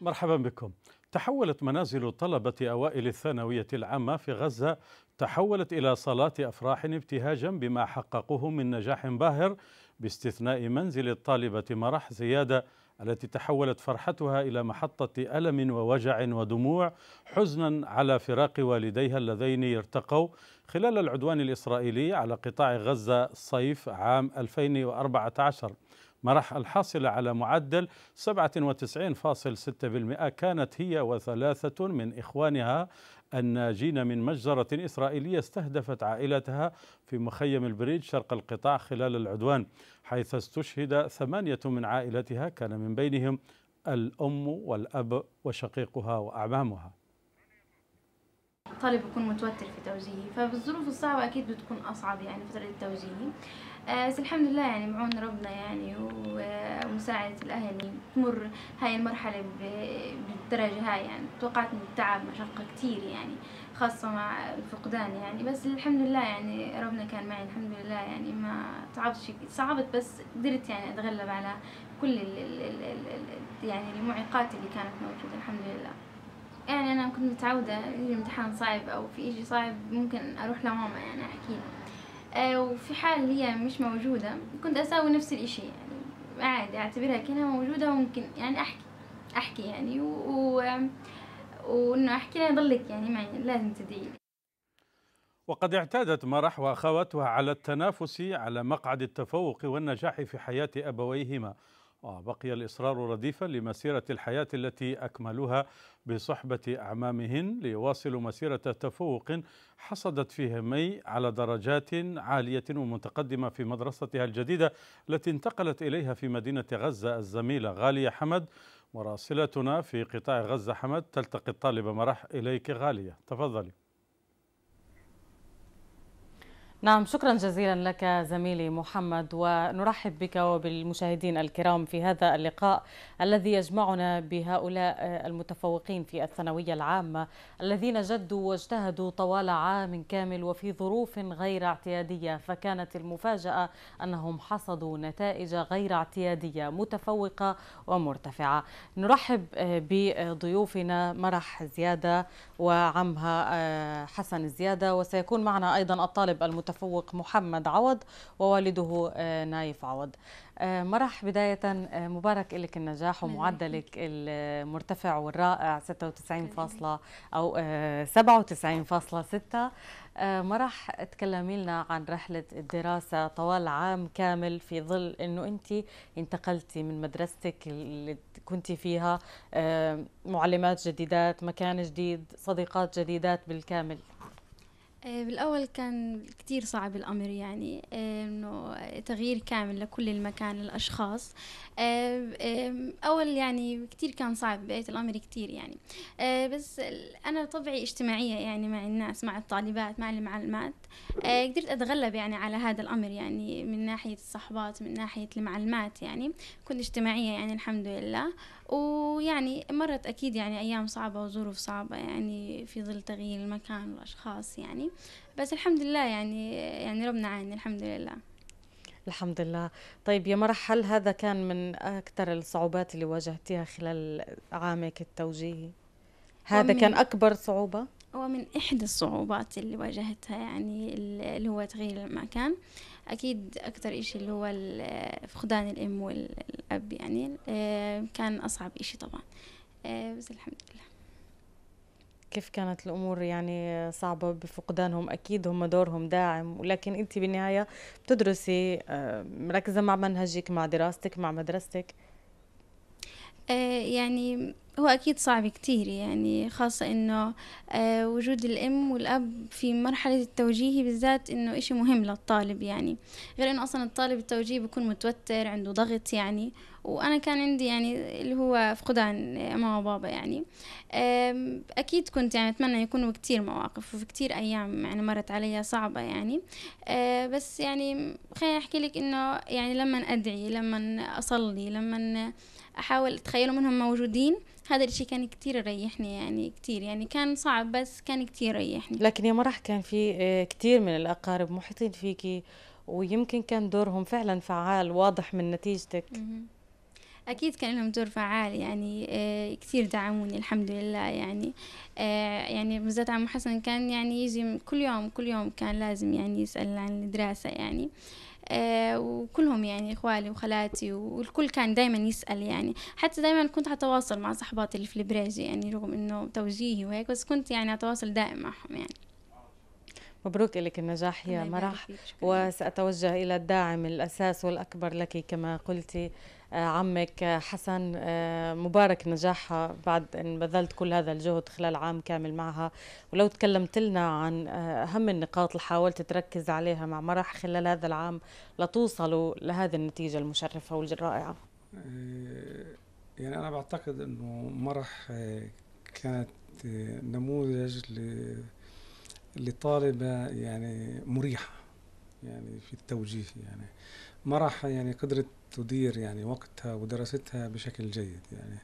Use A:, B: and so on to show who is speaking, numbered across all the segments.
A: مرحبا بكم تحولت منازل طلبة أوائل الثانوية العامة في غزة تحولت إلى صالات أفراح ابتهاجا بما حققوه من نجاح باهر باستثناء منزل الطالبة مرح زيادة التي تحولت فرحتها إلى محطة ألم ووجع ودموع حزنا على فراق والديها اللذين ارتقوا خلال العدوان الإسرائيلي على قطاع غزة صيف عام 2014 مرح الحاصلة على معدل 97.6% كانت هي وثلاثة من إخوانها الناجين من مجزرة إسرائيلية استهدفت عائلتها في مخيم البريد شرق القطاع خلال العدوان حيث استشهد ثمانية من عائلتها كان من بينهم الأم والأب وشقيقها وأعمامها
B: الطالب يكون متوتر في توجيهي فبالظروف الصعبة أكيد بتكون أصعب يعني فترة التوجيهي آه، بس الحمد لله يعني معون ربنا يعني آه، ومساعدة الأهل تمر هاي المرحلة بالدرجة هاي يعني توقعت من التعب مشقة كتير يعني خاصة مع الفقدان يعني بس الحمد لله يعني ربنا كان معي الحمد لله يعني ما تعبتش صعبت بس قدرت يعني أتغلب على كل ال ال ال الـ يعني المعيقات اللي كانت موجودة الحمد لله يعني أنا كنت متعودة يجي امتحان صعب أو في إشي صعب ممكن أروح لماما يعني أحكي لها آه، وفي حال هي مش موجودة كنت أساوي نفس الإشي يعني عادي أعتبرها كأنها موجودة وممكن يعني أحكي أحكي يعني و... و... وإنه أحكي لها ضلك يعني معي لازم تدعي
A: وقد اعتادت مرح واخواتها على التنافس على مقعد التفوق والنجاح في حياه ابويهما وبقي الإصرار رديفا لمسيرة الحياة التي أكملوها بصحبة أعمامهن ليواصلوا مسيرة تفوق حصدت فيه مي على درجات عالية ومتقدمة في مدرستها الجديدة التي انتقلت إليها في مدينة غزة الزميلة غالية حمد مراسلتنا في قطاع غزة حمد تلتقي الطالبة مرح إليك غالية تفضلي
C: نعم شكرا جزيلا لك زميلي محمد ونرحب بك وبالمشاهدين الكرام في هذا اللقاء الذي يجمعنا بهؤلاء المتفوقين في الثانوية العامة الذين جدوا واجتهدوا طوال عام كامل وفي ظروف غير اعتيادية فكانت المفاجأة أنهم حصدوا نتائج غير اعتيادية متفوقة ومرتفعة نرحب بضيوفنا مرح زيادة وعمها آه، حسن زيادة وسيكون معنا أيضا الطالب المتفوق تفوق محمد عوض ووالده آه، نايف عوض آه، مرح بداية آه، مبارك لك النجاح ومعدلك المرتفع والرائع 96 فاصلة أو 97.6 مرح تكلمي لنا عن رحلة الدراسة طوال عام كامل في ظل أنه أنت انتقلتي من مدرستك اللي كنت فيها معلمات جديدات مكان جديد صديقات جديدات بالكامل
B: آه، بالأول كان كتير صعب الأمر يعني آه، إنه تغيير كامل لكل المكان الأشخاص آه، أول يعني كتير كان صعب بداية الأمر كتير يعني بس أنا طبعي اجتماعية يعني مع الناس مع الطالبات مع المعلمات آه، قدرت أتغلب يعني على هذا الأمر يعني من ناحية الصحبات من ناحية المعلمات يعني كنت اجتماعية يعني الحمد لله ويعني مرت أكيد يعني أيام صعبة وظروف صعبة يعني في ظل تغيير المكان والأشخاص يعني بس الحمد لله يعني يعني ربنا عاني الحمد لله
C: الحمد لله طيب يا مرح هل هذا كان من أكثر الصعوبات اللي واجهتيها خلال عامك التوجيهي هذا كان أكبر
B: صعوبة؟ هو من إحدى الصعوبات اللي واجهتها يعني اللي هو تغيير المكان أكيد أكتر إشي اللي هو فقدان الأم والأب يعني آه، كان أصعب إشي طبعا آه، بس الحمد لله
C: كيف كانت الامور يعني صعبه بفقدانهم اكيد هم دورهم داعم ولكن انت بالنهايه بتدرسي آه، مركزه مع منهجك مع دراستك مع مدرستك
B: آه، يعني هو أكيد صعب كتير يعني خاصة إنه آه، وجود الأم والأب في مرحلة التوجيه بالذات إنه إشي مهم للطالب يعني غير إنه أصلا الطالب التوجيه بيكون متوتر عنده ضغط يعني وانا كان عندي يعني اللي هو فقدان ماما وبابا يعني اكيد كنت يعني اتمنى يكونوا كتير مواقف وفي كتير ايام يعني مرت علي صعبة يعني أه، بس يعني خليني احكي لك انه يعني لما ادعي لما اصلي لما احاول اتخيلوا منهم موجودين هذا الشيء كان كتير يريحني يعني كتير يعني كان صعب بس كان كتير يريحني
C: لكن يا مرح كان في أه، كتير من الاقارب محيطين فيكي ويمكن كان دورهم فعلا فعال واضح من نتيجتك
B: أكيد كان لهم دور فعال يعني آه، كثير دعموني الحمد لله يعني آه، يعني بالذات عمو حسن كان يعني يجي كل يوم كل يوم كان لازم يعني يسأل عن الدراسة يعني آه، وكلهم يعني اخوالي وخالاتي والكل كان دائما يسال يعني حتى دائما كنت اتواصل مع صحباتي اللي في البريجي يعني رغم انه توجيهي وهيك بس كنت يعني اتواصل دائما معهم يعني
C: مبروك لك النجاح يا مرح وسأتوجه إلى الداعم الأساس والأكبر لك كما قلتي آه، عمك آه، حسن آه، مبارك نجاحها بعد أن بذلت كل هذا الجهد خلال عام كامل معها ولو تكلمت لنا عن أهم النقاط اللي حاولت تركز عليها مع مرح خلال هذا العام لتوصلوا لهذه النتيجة المشرفة والرائعة يعني أنا بعتقد
D: أنه مرح كانت نموذج لطالبة يعني مريحة يعني في التوجيه يعني مرح يعني قدرت تدير يعني وقتها ودراستها بشكل جيد يعني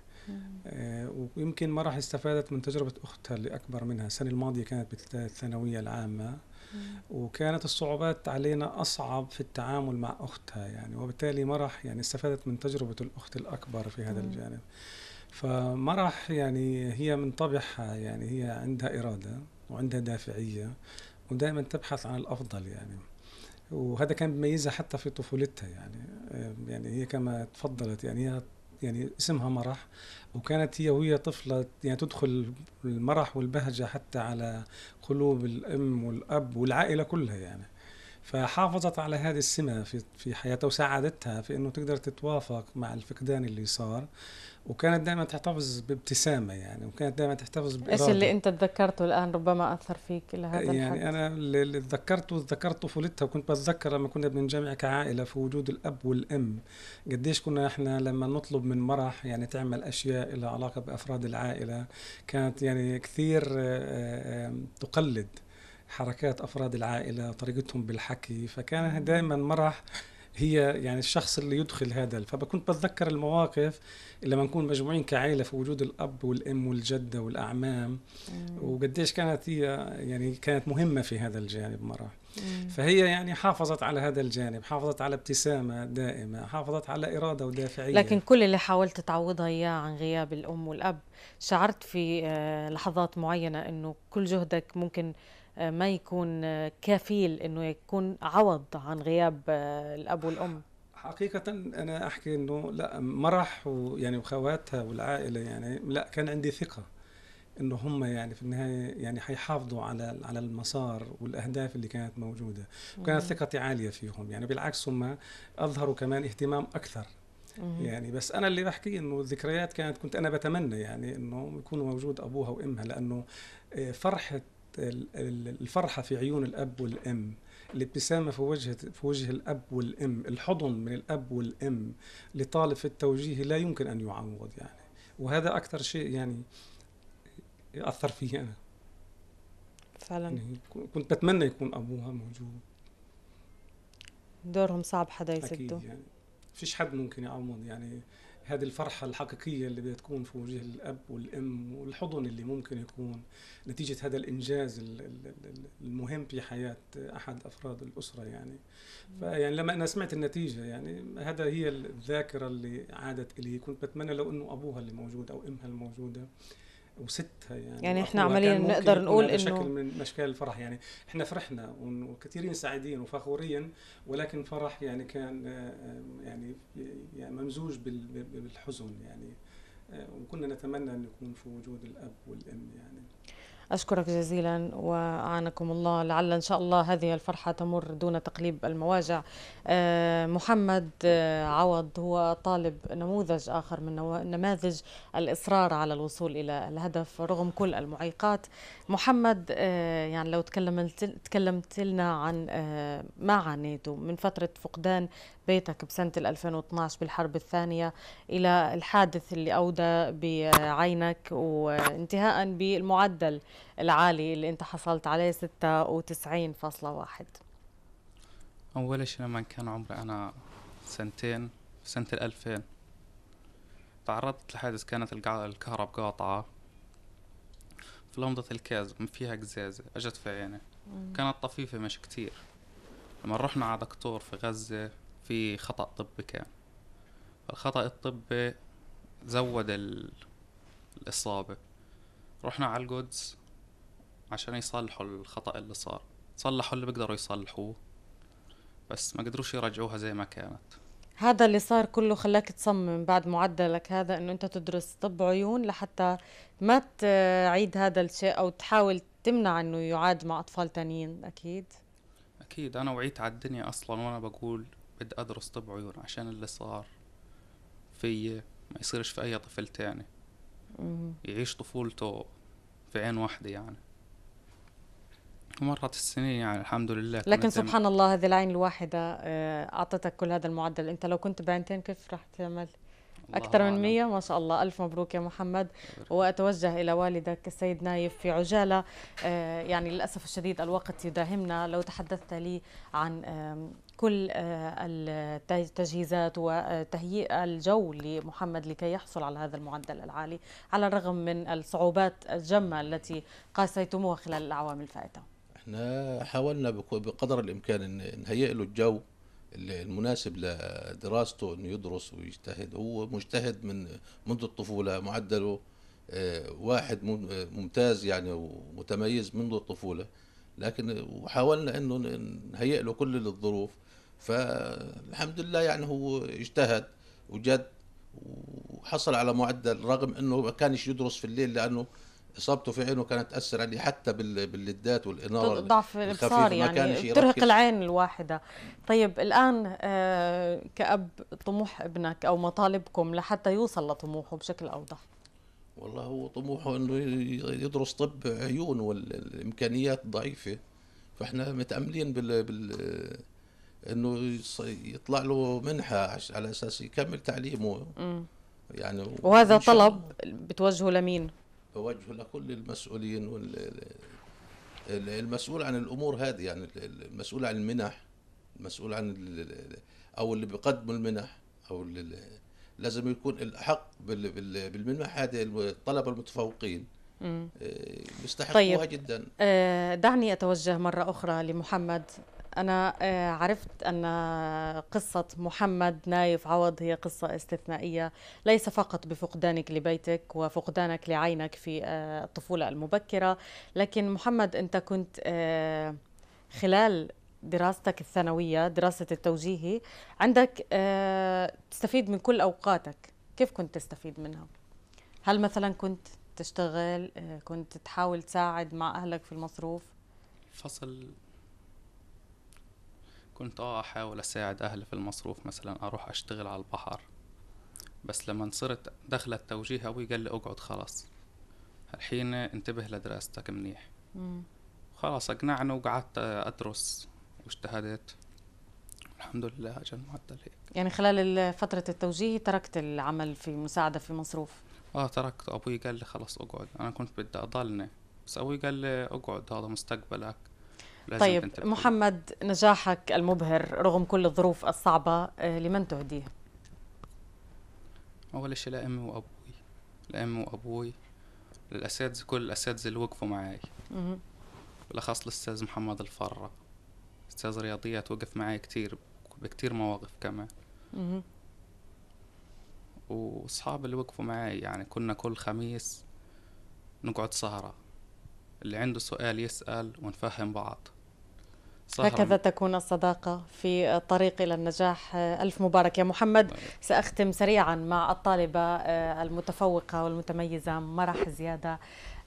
D: آه ويمكن ما راح استفادت من تجربة أختها اللي أكبر منها السنة الماضية كانت بالثانوية العامة مم. وكانت الصعوبات علينا أصعب في التعامل مع أختها يعني وبالتالي ما راح يعني استفادت من تجربة الأخت الأكبر في هذا مم. الجانب فما راح يعني هي من طبعها يعني هي عندها إرادة وعندها دافعية ودائما تبحث عن الأفضل يعني وهذا كان بيميزها حتى في طفولتها يعني يعني هي كما تفضلت يعني هي يعني اسمها مرح وكانت هي وهي طفلة يعني تدخل المرح والبهجة حتى على قلوب الأم والأب والعائلة كلها يعني فحافظت على هذه السمة في في حياتها وساعدتها في انه تقدر تتوافق مع الفقدان اللي صار وكانت دائما تحتفظ بابتسامه يعني وكانت دائما تحتفظ بإرادة ايش اللي
C: انت تذكرته الان ربما اثر فيك الى هذا يعني الحد.
D: انا اللي تذكرته تذكرت طفولتها وكنت بتذكر لما كنا بنجمع كعائله في وجود الاب والام قديش كنا احنا لما نطلب من مرح يعني تعمل اشياء لها علاقه بافراد العائله كانت يعني كثير آه، آه، تقلد حركات أفراد العائلة طريقتهم بالحكي فكان دائما مرح هي يعني الشخص اللي يدخل هذا فكنت بتذكر المواقف لما نكون مجموعين كعائله في وجود الاب والام والجده والاعمام وقديش كانت هي يعني كانت مهمه في هذا الجانب مره فهي يعني حافظت على هذا الجانب حافظت على ابتسامة دائمة حافظت على إرادة ودافعية لكن
C: كل اللي حاولت تعوضها إياه عن غياب الأم والأب شعرت في آه، لحظات معينة أنه كل جهدك ممكن ما يكون كفيل انه يكون عوض عن غياب الاب والام
D: حقيقة أنا أحكي إنه لا مرح ويعني وخواتها والعائلة يعني لا كان عندي ثقة إنه هم يعني في النهاية يعني حيحافظوا على على المسار والأهداف اللي كانت موجودة وكانت ثقتي عالية فيهم يعني بالعكس هم أظهروا كمان اهتمام أكثر يعني بس انا اللي بحكي انه الذكريات كانت كنت انا بتمنى يعني انه يكون موجود ابوها وامها لانه آه، فرحه الفرحة في عيون الأب والأم الابتسامة في وجه في وجه الأب والأم الحضن من الأب والأم لطالب التوجيه لا يمكن أن يعوض يعني وهذا أكثر شيء يعني أثر فيه أنا فعلا يعني كنت بتمنى يكون أبوها موجود
C: دورهم صعب حدا يسده أكيد يعني
D: فيش حد ممكن يعوض يعني هذه الفرحة الحقيقية اللي بدها تكون في وجه الأب والأم والحضن اللي ممكن يكون نتيجة هذا الإنجاز المهم في حياة أحد أفراد الأسرة يعني فيعني لما أنا سمعت النتيجة يعني هذا هي الذاكرة اللي عادت إلي كنت بتمنى لو أنه أبوها اللي موجود أو أمها الموجودة وستها يعني يعني احنا عمليا نقدر نقول انه شكل من اشكال الفرح يعني احنا فرحنا وكثيرين سعيدين وفخورين ولكن فرح يعني كان آه، آه، يعني, يعني ممزوج بالحزن يعني آه، وكنا نتمنى ان يكون في وجود الاب والام يعني
C: أشكرك جزيلا وأعانكم الله لعل إن شاء الله هذه الفرحة تمر دون تقليب المواجع آه، محمد آه، عوض هو طالب نموذج آخر من نماذج الإصرار على الوصول إلى الهدف رغم كل المعيقات محمد آه، يعني لو تكلمت, تكلمت لنا عن ما عانيته من فترة فقدان بيتك بسنة 2012 بالحرب الثانية إلى الحادث اللي أودى بعينك وانتهاء بالمعدل العالي اللي انت حصلت عليه 96.1
E: اول شيء لما كان عمري انا سنتين سنة الألفين تعرضت لحادث كانت الكهرب قاطعة في لمضة الكاز فيها قزازة أجت في عيني كانت طفيفة مش كتير لما رحنا على دكتور في غزة في خطأ طبي كان الخطأ الطبي زود الإصابة رحنا على القدس عشان يصلحوا الخطأ اللي صار صلحوا اللي بيقدروا يصلحوه بس ما قدروش يرجعوها زي ما كانت
C: هذا اللي صار كله خلاك تصمم بعد معدلك هذا انه انت تدرس طب عيون لحتى ما تعيد هذا الشيء او تحاول تمنع انه يعاد مع اطفال تانيين اكيد
E: اكيد انا وعيت على الدنيا اصلا وانا بقول بدي ادرس طب عيون عشان اللي صار في ما يصيرش في اي طفل تاني يعيش طفولته في عين واحدة يعني ومرت السنين يعني الحمد لله لكن سبحان
C: الله هذه العين الواحدة آه، أعطتك كل هذا المعدل أنت لو كنت بعينتين كيف راح تعمل أكثر من 100 ما شاء الله ألف مبروك يا محمد وأتوجه إلى والدك السيد نايف في عجالة آه، يعني للأسف الشديد الوقت يداهمنا لو تحدثت لي عن كل آه، التجهيزات وتهيئ الجو لمحمد لكي يحصل على هذا المعدل العالي على الرغم من الصعوبات الجمة التي قاسيتموها خلال الأعوام الفائتة
F: احنا حاولنا بقدر الامكان ان نهيئ له الجو المناسب لدراسته انه يدرس ويجتهد هو مجتهد من منذ الطفوله معدله آه، واحد آه، ممتاز يعني ومتميز منذ الطفوله لكن وحاولنا انه نهيئ له كل الظروف فالحمد لله يعني هو اجتهد وجد وحصل على معدل رغم انه ما كانش يدرس في الليل لانه اصابته في عينه كانت تاثر عليه يعني حتى باللدات والاناره ضعف الابصار يعني ترهق العين
C: الواحده طيب الان آه، كاب طموح ابنك او مطالبكم لحتى يوصل لطموحه بشكل اوضح
F: والله هو طموحه انه يدرس طب عيون والامكانيات ضعيفه فاحنا متاملين بال, بال... انه يطلع له منحه على اساس يكمل تعليمه م. يعني وهذا طلب
C: بتوجهه لمين؟
F: وجه لكل المسؤولين وال المسؤول عن الامور هذه يعني المسؤول عن المنح المسؤول عن او اللي بيقدموا المنح او اللي لازم يكون الاحق بالمنح هذه الطلبه المتفوقين بيستحقوها آه، طيب. جدا
C: آه، دعني اتوجه مره اخرى لمحمد أنا آه، عرفت أن قصة محمد نايف عوض هي قصة استثنائية ليس فقط بفقدانك لبيتك وفقدانك لعينك في آه، الطفولة المبكرة لكن محمد أنت كنت آه، خلال دراستك الثانوية دراسة التوجيهي عندك تستفيد من كل أوقاتك كيف كنت تستفيد منها؟ هل مثلا كنت تشتغل كنت تحاول تساعد مع أهلك في المصروف؟ فصل
E: كنت اه احاول اساعد اهلي في المصروف مثلا اروح اشتغل على البحر بس لما صرت دخل التوجيه ابوي قال لي اقعد خلاص الحين انتبه لدراستك منيح خلاص اقنعني وقعدت ادرس واجتهدت الحمد لله اجى المعدل هيك
C: يعني خلال فترة التوجيه تركت العمل في مساعدة في مصروف اه
E: تركت ابوي قال لي خلاص اقعد انا كنت بدي اضلني بس ابوي قال لي اقعد هذا مستقبلك طيب
C: محمد نجاحك المبهر رغم كل الظروف الصعبة آه، لمن تهديه؟ أول
E: شيء لأمي وأبوي لأمي وأبوي للأساتذة كل الأساتذة اللي وقفوا معي بالأخص الأستاذ محمد الفرة أستاذ رياضيات وقف معي كتير بكتير مواقف كمان مه. وأصحاب اللي وقفوا معي يعني كنا كل خميس نقعد سهرة اللي عنده سؤال يسأل ونفهم بعض صحراً. هكذا
C: تكون الصداقة في الطريق إلى النجاح ألف مبارك يا محمد سأختم سريعا مع الطالبة آه، المتفوقة والمتميزة مرح زيادة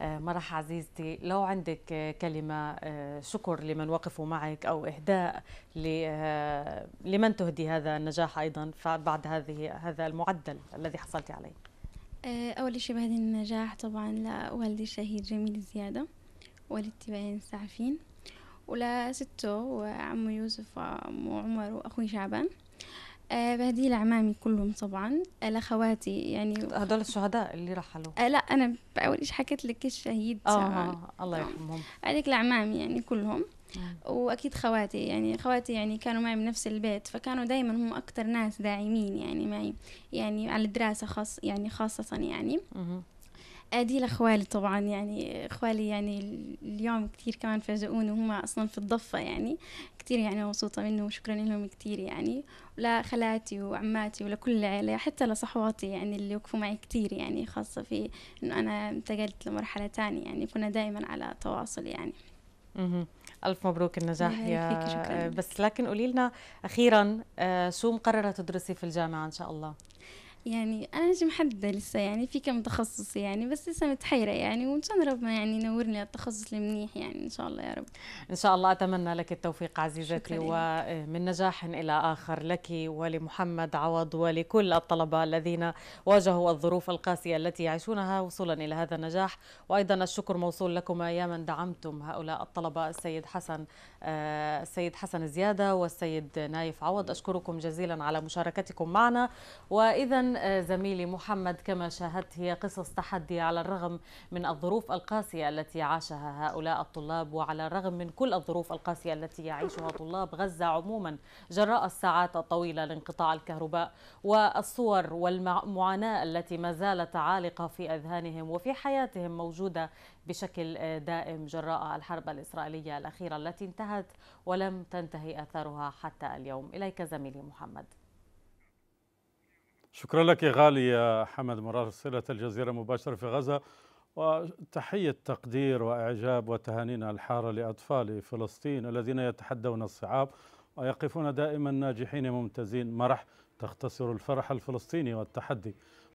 C: آه، مرح عزيزتي لو عندك كلمة آه، شكر لمن وقفوا معك أو إهداء لمن تهدي هذا النجاح أيضا بعد هذه هذا المعدل الذي حصلت عليه
B: أول شيء بهذه النجاح طبعا لوالدي الشهيد جميل زيادة والدتي بعين السعفين ولستو وعم يوسف وعمر وأخوي شعبان آه بهدي لعمامي كلهم طبعا آه لخواتي يعني هدول الشهداء اللي رحلوا آه لا انا اول شيء حكيت لك الشهيد اه, آه الله آه، يرحمهم عليك لعمامي يعني كلهم آه. واكيد خواتي يعني خواتي يعني كانوا معي بنفس البيت فكانوا دائما هم اكثر ناس داعمين يعني معي يعني على الدراسه خاص يعني خاصه يعني آه. ادي لأخوالي طبعا يعني أخوالي يعني اليوم كثير كمان فاجئوني وهم أصلا في الضفة يعني كثير يعني مبسوطة منه وشكرا لهم كثير يعني ولخالاتي وعماتي ولكل العيلة حتى لصحواتي يعني اللي وقفوا معي كثير يعني خاصة في إنه أنا انتقلت لمرحلة ثانيه يعني كنا دائما على تواصل يعني
C: اها ألف مبروك النجاح يا بس لكن قولي لنا أخيرا آه، شو مقررة تدرسي في الجامعة إن شاء الله؟
B: يعني انا مش محدده لسه يعني في كم تخصص يعني بس لسه متحيره يعني وان شاء الله ربنا يعني ينورني التخصص المنيح يعني ان شاء الله يا رب
C: ان شاء الله اتمنى لك التوفيق عزيزتي ومن نجاح الى اخر لك ولمحمد عوض ولكل الطلبه الذين واجهوا الظروف القاسيه التي يعيشونها وصولا الى هذا النجاح وايضا الشكر موصول لكما يا من دعمتم هؤلاء الطلبه السيد حسن آه، السيد حسن زياده والسيد نايف عوض اشكركم جزيلا على مشاركتكم معنا واذا آه، زميلي محمد كما شاهدت هي قصص تحدي على الرغم من الظروف القاسية التي عاشها هؤلاء الطلاب وعلى الرغم من كل الظروف القاسية التي يعيشها طلاب غزة عموما جراء الساعات الطويلة لانقطاع الكهرباء والصور والمعاناة التي ما زالت عالقة في أذهانهم وفي حياتهم موجودة بشكل آه، دائم جراء الحرب الإسرائيلية الأخيرة التي انتهت ولم تنتهي آثارها حتى اليوم إليك زميلي محمد
A: شكرا لك يا غالي يا حمد مراسلة الجزيرة مباشرة في غزة وتحية تقدير وإعجاب وتهانينا الحارة لأطفال فلسطين الذين يتحدون الصعاب ويقفون دائما ناجحين ممتازين مرح تختصر الفرح الفلسطيني والتحدي